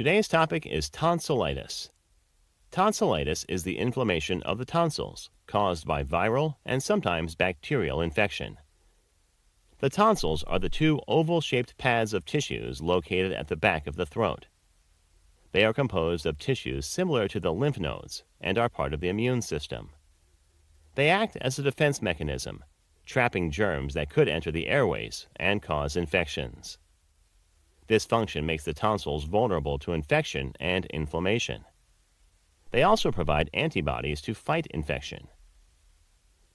Today's topic is tonsillitis. Tonsillitis is the inflammation of the tonsils caused by viral and sometimes bacterial infection. The tonsils are the two oval shaped pads of tissues located at the back of the throat. They are composed of tissues similar to the lymph nodes and are part of the immune system. They act as a defense mechanism, trapping germs that could enter the airways and cause infections. This function makes the tonsils vulnerable to infection and inflammation. They also provide antibodies to fight infection.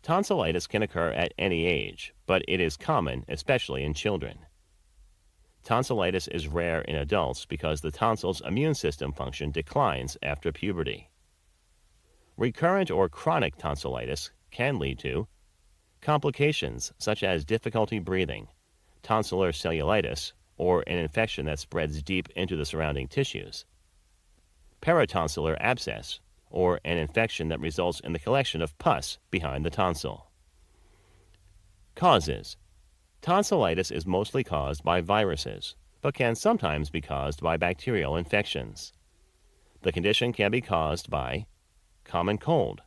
Tonsillitis can occur at any age, but it is common, especially in children. Tonsillitis is rare in adults because the tonsil's immune system function declines after puberty. Recurrent or chronic tonsillitis can lead to complications such as difficulty breathing, tonsillar cellulitis, or an infection that spreads deep into the surrounding tissues. Paratonsillar abscess, or an infection that results in the collection of pus behind the tonsil. Causes Tonsillitis is mostly caused by viruses, but can sometimes be caused by bacterial infections. The condition can be caused by common cold,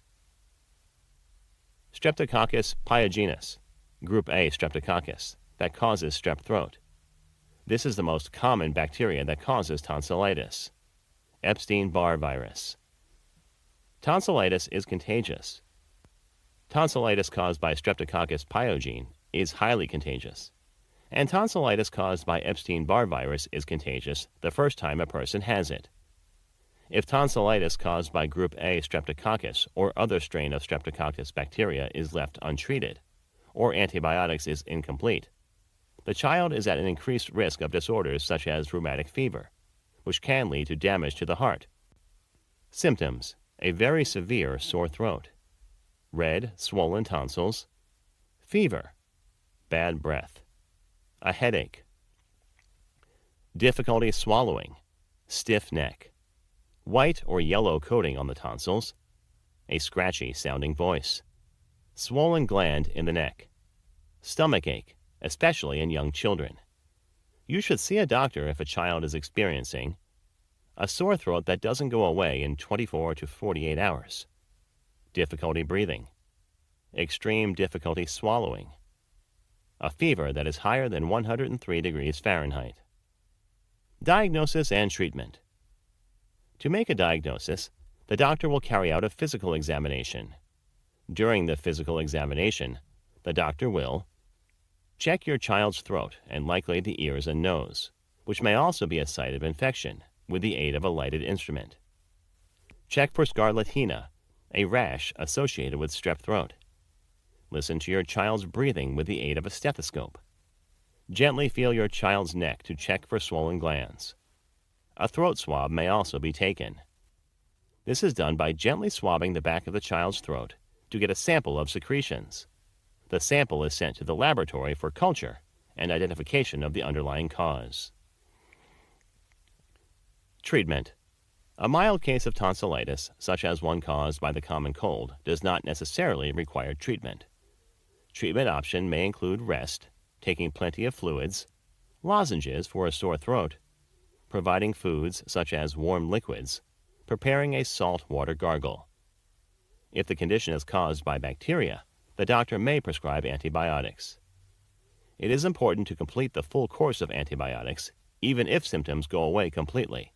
Streptococcus pyogenes, group A streptococcus, that causes strep throat. This is the most common bacteria that causes tonsillitis. Epstein Barr virus. Tonsillitis is contagious. Tonsillitis caused by Streptococcus pyogene is highly contagious. And tonsillitis caused by Epstein Barr virus is contagious the first time a person has it. If tonsillitis caused by group A Streptococcus or other strain of Streptococcus bacteria is left untreated, or antibiotics is incomplete, the child is at an increased risk of disorders such as rheumatic fever, which can lead to damage to the heart. Symptoms A very severe sore throat, red, swollen tonsils, fever, bad breath, a headache, difficulty swallowing, stiff neck, white or yellow coating on the tonsils, a scratchy sounding voice, swollen gland in the neck, stomach ache, especially in young children. You should see a doctor if a child is experiencing a sore throat that doesn't go away in 24 to 48 hours, difficulty breathing, extreme difficulty swallowing, a fever that is higher than 103 degrees Fahrenheit. Diagnosis and treatment. To make a diagnosis, the doctor will carry out a physical examination. During the physical examination, the doctor will Check your child's throat and likely the ears and nose, which may also be a site of infection, with the aid of a lighted instrument. Check for scarlatina, a rash associated with strep throat. Listen to your child's breathing with the aid of a stethoscope. Gently feel your child's neck to check for swollen glands. A throat swab may also be taken. This is done by gently swabbing the back of the child's throat to get a sample of secretions. The sample is sent to the laboratory for culture and identification of the underlying cause. Treatment A mild case of tonsillitis, such as one caused by the common cold, does not necessarily require treatment. Treatment option may include rest, taking plenty of fluids, lozenges for a sore throat, providing foods such as warm liquids, preparing a salt water gargle. If the condition is caused by bacteria, the doctor may prescribe antibiotics. It is important to complete the full course of antibiotics, even if symptoms go away completely.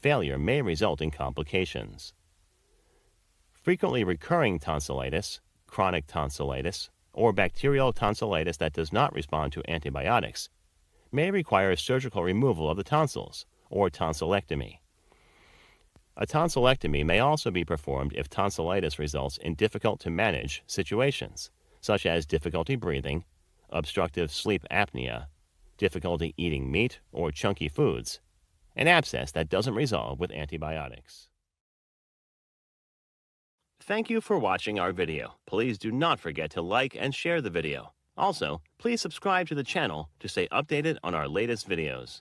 Failure may result in complications. Frequently recurring tonsillitis, chronic tonsillitis, or bacterial tonsillitis that does not respond to antibiotics may require surgical removal of the tonsils or tonsillectomy. A tonsillectomy may also be performed if tonsillitis results in difficult to manage situations, such as difficulty breathing, obstructive sleep apnea, difficulty eating meat or chunky foods, an abscess that doesn't resolve with antibiotics. Thank you for watching our video. Please do not forget to like and share the video. Also, please subscribe to the channel to stay updated on our latest videos.